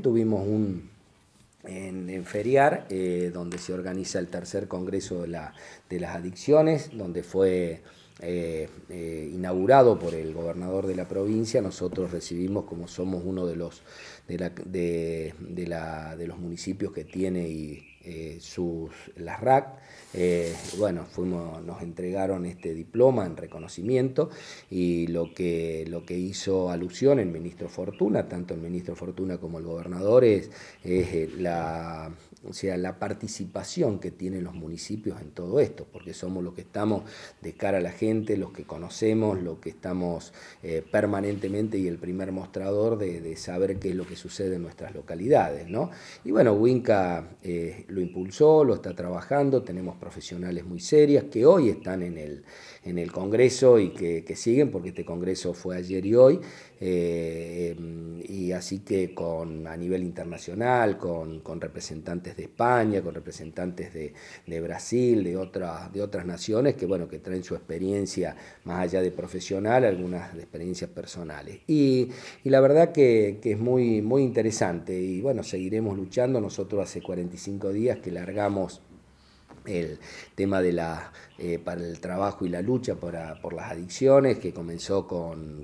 Tuvimos un en, Feriar, eh, donde se organiza el tercer congreso de, la, de las adicciones, donde fue eh, eh, inaugurado por el gobernador de la provincia. Nosotros recibimos, como somos uno de los, de, de, los municipios que tiene y eh, sus, las RAC. Eh, bueno, fuimos, nos entregaron este diploma en reconocimiento y lo que, lo que hizo alusión el ministro Fortuna, tanto el ministro Fortuna como el gobernador, es, eh, la, o sea, la participación que tienen los municipios en todo esto, porque somos los que estamos de cara a la gente, los que conocemos, los que estamos permanentemente y el primer mostrador de, saber qué es lo que sucede en nuestras localidades. ¿no? Y bueno, Winca lo impulsó, lo está trabajando, tenemos profesionales muy serias que hoy están en el, en el Congreso y que, siguen, porque este Congreso fue ayer y hoy, eh, y así que con, a nivel internacional, con, representantes de España, con representantes de, Brasil, de, otras de otras naciones, que bueno, que traen su experiencia más allá de profesional, algunas experiencias personales. Y, la verdad que, que es muy, muy interesante y bueno, seguiremos luchando, nosotros hace 45 días que largamos el tema de la, eh, para el trabajo y la lucha por ah, las adicciones, que comenzó con,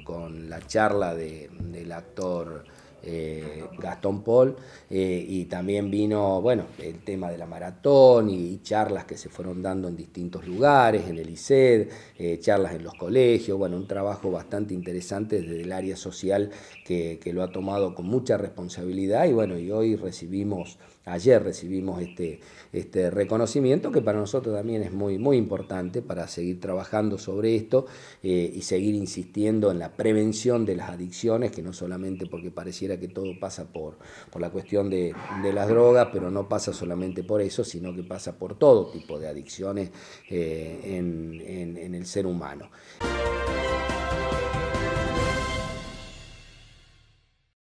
la charla del actor eh, Gastón Paul, eh, y también vino, bueno, el tema de la maratón y, charlas que se fueron dando en distintos lugares, en el ICED, eh, charlas en los colegios, bueno, un trabajo bastante interesante desde el área social que, lo ha tomado con mucha responsabilidad y bueno, y hoy recibimos, ayer recibimos este, este reconocimiento que para nosotros también es muy, muy importante para seguir trabajando sobre esto y seguir insistiendo en la prevención de las adicciones, que no solamente porque pareciera que todo pasa por, la cuestión de, las drogas, pero no pasa solamente por eso, sino que pasa por todo tipo de adicciones eh, en el ser humano.